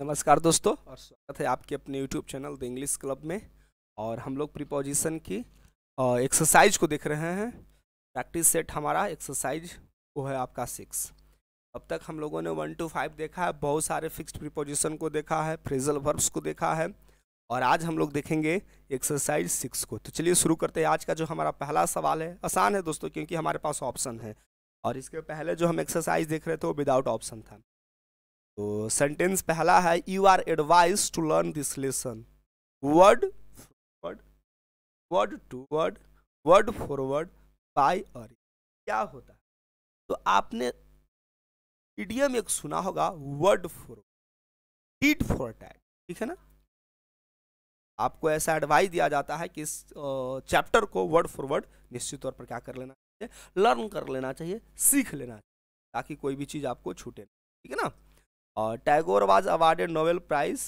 नमस्कार दोस्तों और स्वागत है आपके अपने YouTube channel the English Club में और हम लोग प्रीपोजिशन की एक्सरसाइज को देख रहे हैं प्रैक्टिस सेट हमारा एक्सरसाइज वो है आपका सिक्स अब तक हम लोगों ने वन टू फाइव देखा है बहुत सारे फिक्स्ड प्रीपोजिशन को देखा है फ्रेजल वर्ब्स को देखा है और आज हम लोग देखेंगे एक्सरसाइज सिक्स को तो चलिए शुरू करते हैं आज का जो हमारा पहला सवाल है आसान है दोस्तों क्योंकि हमारे पास ऑप्शन है और इसके पहले जो हम एक्सरसाइज देख रहे थे वो विदाउट ऑप्शन था तो सेंटेंस पहला है you are advise to learn this lesson word word word to word word forward by और क्या होता है तो आपने इडियम एक सुना होगा word forward deed for tag ठीक है ना आपको ऐसा एडवाइस दिया जाता है कि इस चैप्टर को वर्ड फॉर वर्ड निश्चित तौर पर क्या कर लेना चाहिए लर्न कर लेना चाहिए सीख लेना चाहिए ताकि कोई भी चीज़ आपको छूटे ठीक है ना और Tagore was awarded Nobel prize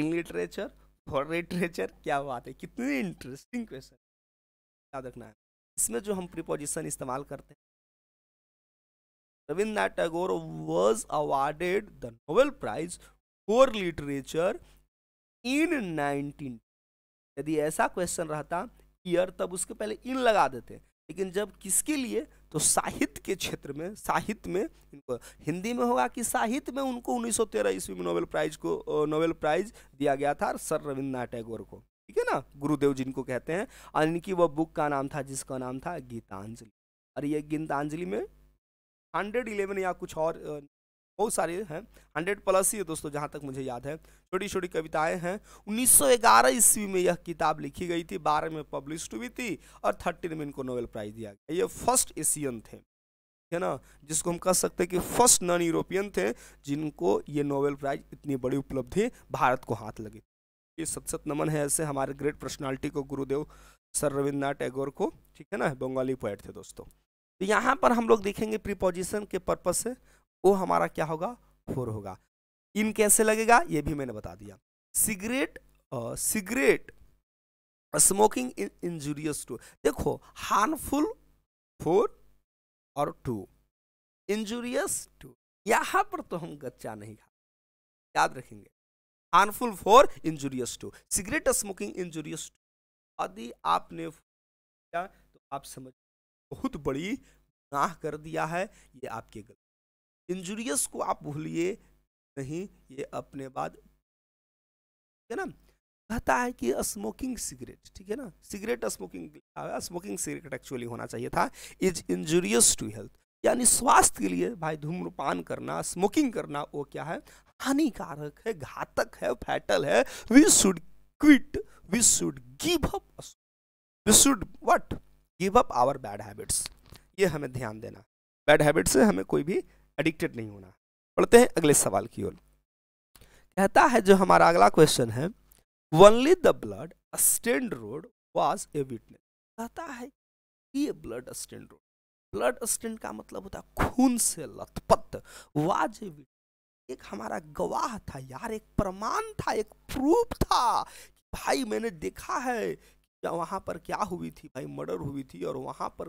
in literature for literature क्या बात है कितनी इंटरेस्टिंग क्वेश्चन याद रखना है इसमें जो हम प्रीपोजिशन इस्तेमाल करते हैं Rabindranath Tagore was awarded the Nobel prize for literature in 19 यदि ऐसा क्वेश्चन रहता ईयर तब उसके पहले इन लगा देते लेकिन जब किसके लिए तो साहित्य के क्षेत्र में साहित्य में इनको हिंदी में होगा कि साहित्य में उनको 1913 ईस्वी में नोबेल प्राइज को नोबेल प्राइज दिया गया था सर रविन्द्रनाथ टैगोर को ठीक है ना गुरुदेव जिनको कहते हैं और इनकी वह बुक का नाम था जिसका नाम था गीतांजलि और ये गीतांजलि में हंड्रेड इलेवन या कुछ और बहुत सारे हैं हंड्रेड प्लस ही है दोस्तों जहाँ तक मुझे याद है छोटी छोटी कविताएं हैं 1911 ईस्वी में यह किताब लिखी गई थी बारह में पब्लिश हुई थी और थर्टीन में इनको नोबेल प्राइज दिया गया ये फर्स्ट एशियन थे है ना जिसको हम कह सकते हैं कि फर्स्ट नॉन यूरोपियन थे जिनको ये नोबेल प्राइज इतनी बड़ी उपलब्धि भारत को हाथ लगी ये सत सत नमन है ऐसे हमारे ग्रेट पर्सनैलिटी को गुरुदेव सर रविन्द्रनाथ टैगोर को ठीक है ना बंगाली पोएट थे दोस्तों तो यहाँ पर हम लोग देखेंगे प्रीपोजिशन के पर्पज से वो हमारा क्या होगा फोर होगा इन कैसे लगेगा ये भी मैंने बता दिया cigarette cigarette smoking injurious to देखो हार्मफुल फोर और टू इंजूरियस टू यहां पर तो हम गच्चा नहीं खा याद रखेंगे harmful for injurious to cigarette smoking injurious to यदि आपने तो आप समझ बहुत बड़ी गुनाह कर दिया है ये आपकी गलती इंजुरियस को आप भूलिए नहीं ये अपने बाद ठीक है ना कहता है कि स्मोकिंग सिगरेट ठीक है ना cigarette smoking smoking cigarette actually होना चाहिए था इज इंजुरियस टू हेल्थ यानी स्वास्थ्य के लिए भाई धूम्रपान करना स्मोकिंग करना वो क्या है हानिकारक है घातक है फैटल है we should quit we should give up we should what give up our bad habits ये हमें ध्यान देना बैड हैबिट्स से हमें कोई भी एडिक्टेड नहीं होना पढ़ते हैं अगले सवाल की ओर कहता है जो हमारा अगला क्वेश्चन है only the blood stained rod was a witness कहता है कि blood stained rod blood stained का मतलब होता है खून से लथपथ वाज ए विटनेस एक हमारा गवाह था यार एक प्रमाण था एक प्रूफ था भाई मैंने देखा है वहां पर क्या हुई थी भाई मर्डर हुई थी और वहां पर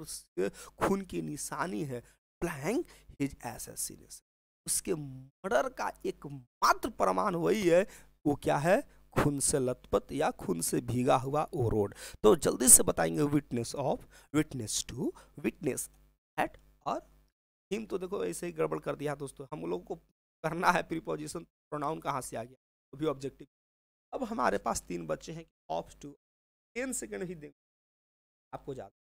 खून की निशानी है प्लांग हिज एसेसिनेशन उसके मर्डर का एकमात्र प्रमाण वही है वो क्या है खून से लतपत या खून से भीगा हुआ वो रोड तो जल्दी से बताएंगे witness of witness to witness at और हिम तो देखो ऐसे ही गड़बड़ कर दिया दोस्तों हम लोगों को करना है प्रीपोजिशन प्रोनाउन कहाँ से आ गया वो भी ऑब्जेक्टिव अब हमारे पास तीन बच्चे हैं ऑफ टू टेन सेकेंड ही देंगे आपको ज़्यादा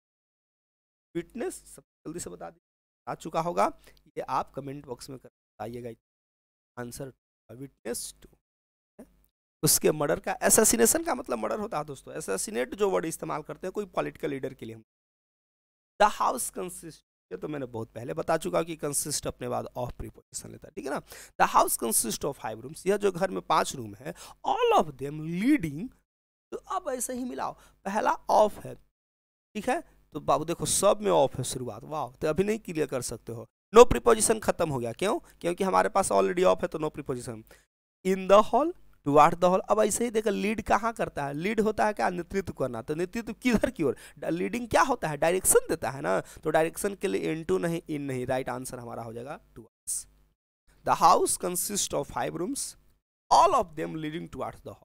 विटनेस जल्दी से बता दें आ चुका होगा ये आप कमेंट बॉक्स में कर बताइएगा आंसर विटनेस टू उसके मर्डर का एसासिनेशन का मतलब मर्डर होता है दोस्तों एसासिनेट जो वर्ड इस्तेमाल करते हैं कोई पॉलिटिकल लीडर के लिए द हाउस कंसिस्ट ये तो मैंने बहुत पहले बता चुका कि कंसिस्ट अपने बाद ऑफ प्रीपोजिशन लेता है ठीक है ना the house consist of five rooms यह जो घर में पांच रूम है ऑल ऑफ देम लीडिंग तो अब ऐसे ही मिलाओ पहला ऑफ है ठीक है तो बाबू देखो सब में ऑफ है शुरुआत वाह तो अभी नहीं क्लियर कर सकते हो नो प्रिपोजिशन खत्म हो गया क्यों क्योंकि हमारे पास ऑलरेडी ऑफ है तो no preposition in the hall to at the hall अब ऐसे ही देखो लीड कहाँ करता है लीड होता है क्या नेतृत्व करना तो नेतृत्व किधर की ओर लीडिंग क्या होता है डायरेक्शन देता है ना तो डायरेक्शन के लिए इन टू नहीं इन नहीं राइट आंसर हमारा हो जाएगा to the house consist of five rooms all of them leading to at the hall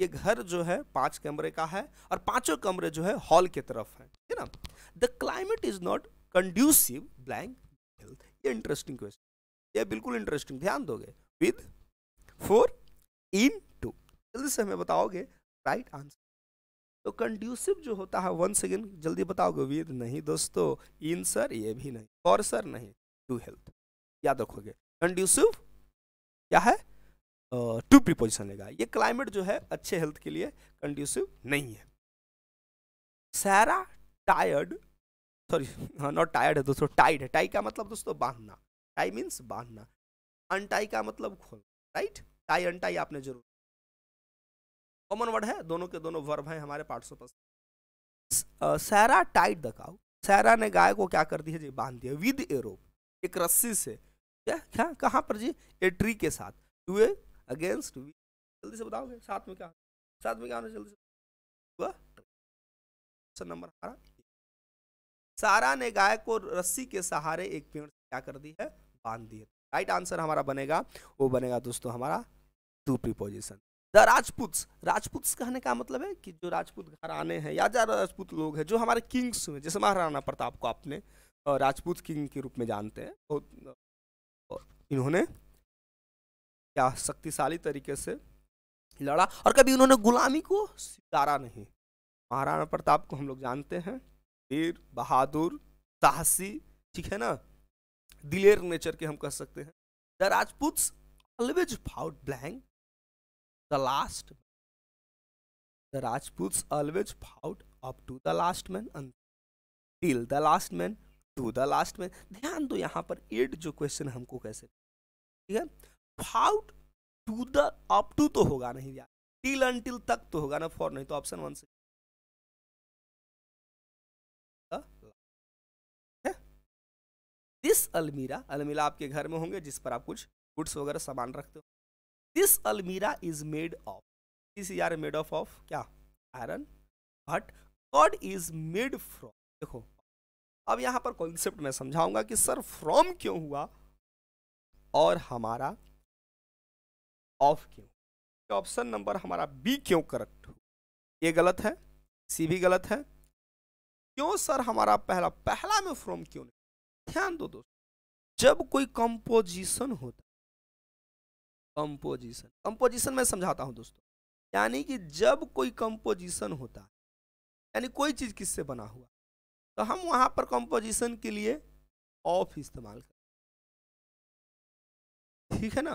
ये घर जो है पांच कमरे का है और पांचों कमरे जो है हॉल की तरफ है ठीक है ना the climate is not conducive blank ये इंटरेस्टिंग क्वेश्चन ये बिल्कुल इंटरेस्टिंग ध्यान दोगे विद फोर इन टू जल्दी से हमें बताओगे राइट आंसर तो कंड्यूसिव जो होता है वन सेकेंड जल्दी बताओगे विद नहीं दोस्तों इन सर ये भी नहीं फॉर सर नहीं टू हेल्थ याद रखोगे कंड्यूसिव क्या है टू प्रीपोजिशन लेगा ये क्लाइमेट जो है अच्छे हेल्थ के लिए कंड्यूसिव नहीं है सारा टायर्ड सॉरी हाँ, नॉट टायर्ड है दोस्तों टाइड है टाई का मतलब दोस्तों बांधना टाई मीन्स बांधना अनटाई का मतलब खोल राइट टाई अनटाई आपने जरूर कॉमन वर्ड है दोनों के दोनों वर्ब हैं हमारे पार्ट्स ऑफ सारा टाइट दिखाओ सारा ने गाय को क्या कर दिया जी बांध दिया विद ए रोप एक रस्सी से क्या क्या कहाँ पर जी ए ट्री के साथ टू ए अगेंस्ट वी जल्दी से बताओगे साथ में क्या साथ में क्या होना जल्दी से हुआ ऑप्शन नंबर हमारा सारा ने गाय को रस्सी के सहारे एक पेड़ से क्या कर दी है बांध दी है राइट आंसर हमारा बनेगा वो बनेगा दोस्तों हमारा to position the Rajput Rajput कहने का मतलब है कि जो राजपूत घराने हैं या ज्यादा राजपूत लोग हैं जो हमारे किंग्स हुए जैसे महाराणा प्रताप को आपने राजपूत किंग के रूप में जानते हैं बहुत तो, तो, इन्होंने क्या शक्तिशाली तरीके से लड़ा और कभी उन्होंने गुलामी को स्वीकारा नहीं महाराणा प्रताप को हम लोग जानते हैं वीर बहादुर साहसी ठीक है ना दिलेर नेचर के हम कह सकते हैं the Rajput always fought blank the last the Rajput always fought up to the last man till the last man to the last man ध्यान दो यहाँ पर एट जो क्वेश्चन हमको कैसे ठीक है without to the up to तो होगा नहीं यार टिल अनटिल तक तो होगा ना फॉर नहीं तो ऑप्शन वन से दिस अलमीरा अलमीरा आपके घर में होंगे जिस पर आप कुछ गुड्स वगैरह सामान रखते हो this almirah is made of this यार मेड ऑफ ऑफ क्या iron but god is made from देखो अब यहाँ पर कॉन्सेप्ट मैं समझाऊंगा कि सर फ्रॉम क्यों हुआ और हमारा ऑफ क्यों ऑप्शन नंबर हमारा बी क्यों करेक्ट ये गलत है सी भी गलत है क्यों सर हमारा पहला पहला में फ्रॉम क्यों नहीं ध्यान दो दोस्तों जब कोई कंपोजिशन होता कंपोजिशन कंपोजिशन मैं समझाता हूं दोस्तों यानी कि जब कोई कंपोजिशन होता यानी कोई चीज़ किससे बना हुआ तो हम वहां पर कंपोजिशन के लिए ऑफ इस्तेमाल करते ठीक है ना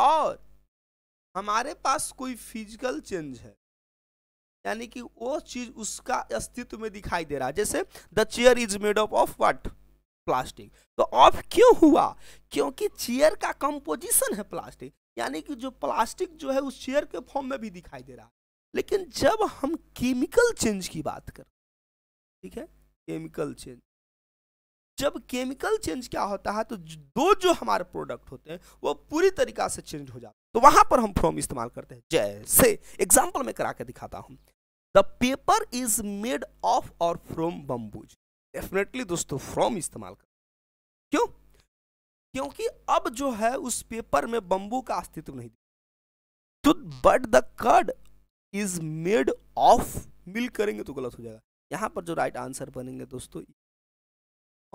और हमारे पास कोई फिजिकल चेंज है यानी कि वो चीज उसका अस्तित्व में दिखाई दे रहा है जैसे the chair is made up of what plastic तो ऑफ क्यों हुआ क्योंकि चेयर का कंपोजिशन है प्लास्टिक यानी कि जो प्लास्टिक जो है उस चेयर के फॉर्म में भी दिखाई दे रहा है लेकिन जब हम केमिकल चेंज की बात करें ठीक है केमिकल चेंज जब केमिकल चेंज क्या होता है तो दो जो हमारे प्रोडक्ट होते हैं वो पूरी तरीका से चेंज हो जाते हैं तो वहां पर हम फ्रॉम इस्तेमाल करते हैं जैसे एग्जाम्पल में करा के दिखाता हूँ the paper is made of और फ्रॉम बम्बूज डेफिनेटली दोस्तों फ्रॉम इस्तेमाल कर क्यों क्योंकि अब जो है उस पेपर में बंबू का अस्तित्व नहीं तो but the curd is made of milk करेंगे तो गलत हो जाएगा यहां पर जो राइट आंसर बनेंगे दोस्तों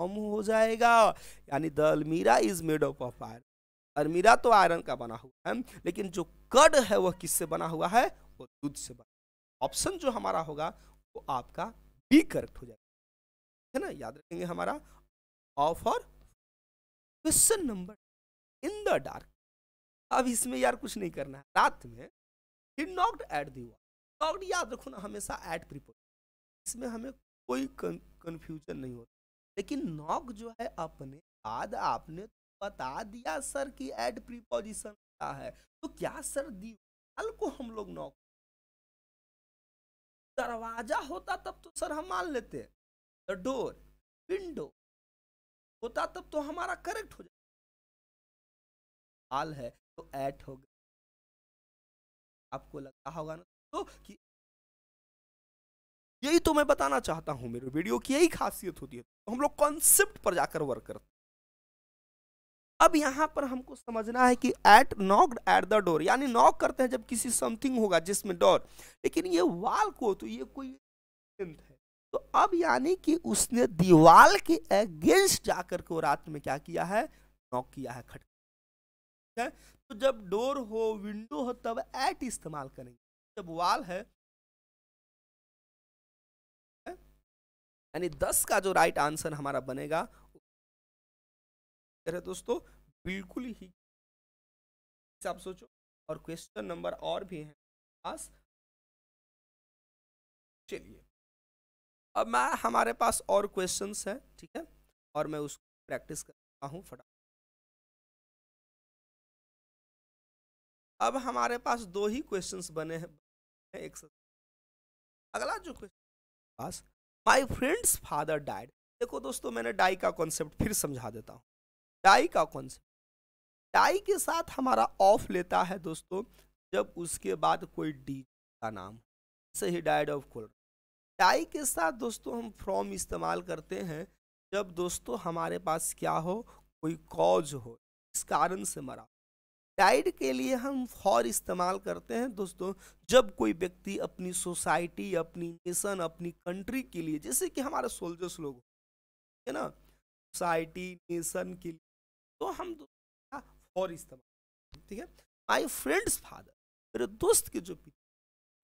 कम हो जाएगा यानी the almirah is made up of iron almirah तो आयरन का बना हुआ है लेकिन जो कड है वह किससे बना हुआ है वो दूध से बना ऑप्शन जो हमारा होगा वो आपका बी करेक्ट हो जाएगा है ना याद रखेंगे हमारा ऑफ और question number in the dark अब इसमें यार कुछ नहीं करना है रात में ही नॉक्ड एट दी नॉक्ड याद रखो ना हमेशा एट प्रीपोजिशन इसमें हमें कोई कंफ्यूजन नहीं होता लेकिन नॉक जो है अपने बाद आपने तो बता दिया सर कि एड प्रीपोजिशन का है तो क्या सर दीवाल को हम लोग नॉक दरवाजा होता तब तो सर हम मान लेते द डोर विंडो होता तब तो हमारा करेक्ट हो जाता हाल है तो एट हो गया आपको लगता होगा ना तो कि यही तो मैं बताना चाहता हूं मेरे वीडियो की यही खासियत होती है हम लोग कॉन्सेप्ट पर जाकर वर्क करते अब यहां पर हमको समझना है कि at knocked at the door यानी नॉक करते हैं जब किसी समथिंग होगा जिसमें डोर लेकिन ये वाल को तो ये कोई है तो अब यानी कि उसने दीवाल के अगेंस्ट जाकर के रात में क्या किया है नॉक किया है खट तो जब डोर हो विंडो हो तब एट इस्तेमाल करेंगे जब वाल है यानी दस का जो राइट आंसर हमारा बनेगा तरह दोस्तों बिल्कुल ही आप सोचो और क्वेश्चन नंबर और भी है पास चलिए अब मैं हमारे पास और क्वेश्चंस हैं ठीक है और मैं उसको प्रैक्टिस करता हूँ फटा अब हमारे पास दो ही क्वेश्चंस बने हैं अगला जो क्वेश्चन पास माई फ्रेंड्स फादर डाइड देखो दोस्तों मैंने डाई का कॉन्सेप्ट फिर समझा देता हूँ डाई का कॉन्सेप्ट डाई के साथ हमारा ऑफ लेता है दोस्तों जब उसके बाद कोई डी का नाम से ही डाइड ऑफ कोल डाई के साथ दोस्तों हम फ्रॉम इस्तेमाल करते हैं जब दोस्तों हमारे पास क्या हो कोई कॉज हो इस कारण से मरा टाइड के लिए हम फॉर इस्तेमाल करते हैं दोस्तों जब कोई व्यक्ति अपनी सोसाइटी अपनी नेशन अपनी कंट्री के लिए जैसे कि हमारे सोल्जर्स लोग है ना सोसाइटी नेशन के लिए तो हम हाँ, फॉर इस्तेमाल ठीक है माई फ्रेंड्स फादर मेरे दोस्त के जो पिता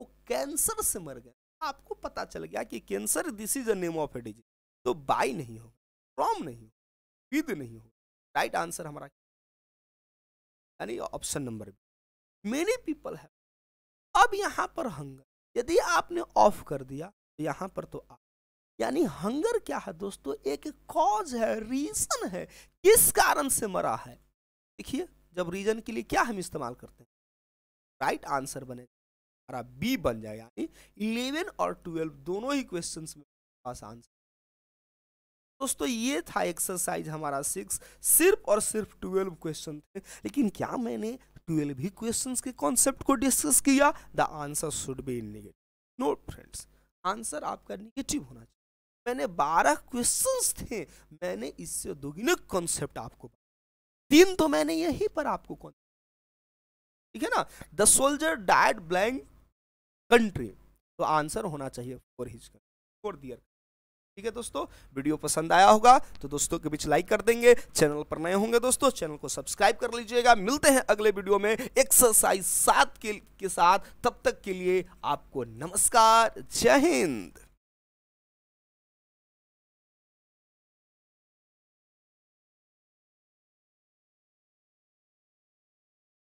वो कैंसर से मर गए आपको पता चल गया कि cancer this is a name of a disease तो बाई नहीं होगा फ्रॉम नहीं होगा विद नहीं होगा राइट आंसर हमारा यानी option number B many people है अब यहाँ पर हंगर यदि आपने ऑफ कर दिया तो यहाँ पर तो आप यानी हंगर क्या है दोस्तों एक कॉज है रीजन है किस कारण से मरा है देखिए जब रीजन के लिए क्या हम इस्तेमाल करते हैं राइट आंसर बने हमारा बी बन जाए यानी इलेवन और ट्वेल्व दोनों ही क्वेश्चन में पास आंसर दोस्तों ये था एक्सरसाइज हमारा सिक्स सिर्फ और सिर्फ ट्वेल्व क्वेश्चन थे लेकिन क्या मैंने ट्वेल्व ही क्वेश्चंस के कॉन्सेप्ट को डिस्कस किया the answer should be in negative no friends answer आपका निगेटिव होना चाहिए मैंने बारह क्वेश्चंस थे मैंने इससे दोगुना कॉन्सेप्ट आपको तीन तो मैंने यहीं पर आपको ठीक है ना the soldier died blank country तो आंसर होना चाहिए फॉर हिज फॉर दियर ठीक है दोस्तों वीडियो पसंद आया होगा तो दोस्तों के बीच लाइक कर देंगे चैनल पर नए होंगे दोस्तों चैनल को सब्सक्राइब कर लीजिएगा मिलते हैं अगले वीडियो में एक्सरसाइज सात के, के साथ तब तक के लिए आपको नमस्कार जय हिंद